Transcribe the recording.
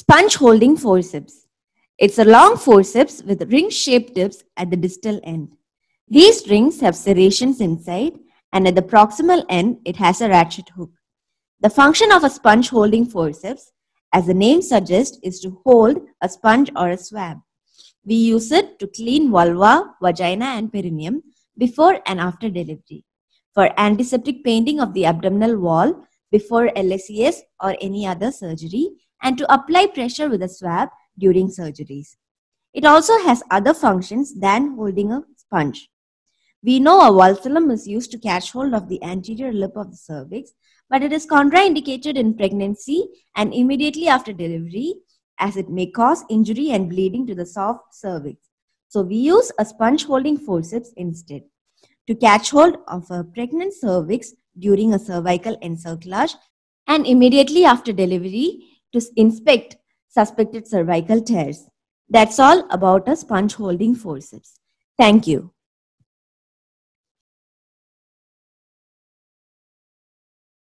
sponge holding forceps. It's a long forceps with ring-shaped tips at the distal end. These rings have serrations inside and at the proximal end, it has a ratchet hook. The function of a sponge holding forceps, as the name suggests, is to hold a sponge or a swab. We use it to clean vulva, vagina and perineum before and after delivery. For antiseptic painting of the abdominal wall before LSES or any other surgery and to apply pressure with a swab during surgeries. It also has other functions than holding a sponge. We know a volcellum is used to catch hold of the anterior lip of the cervix, but it is contraindicated in pregnancy and immediately after delivery as it may cause injury and bleeding to the soft cervix. So we use a sponge holding forceps instead to catch hold of a pregnant cervix during a cervical encirclage and immediately after delivery to inspect suspected cervical tears. That's all about a sponge holding forceps. Thank you.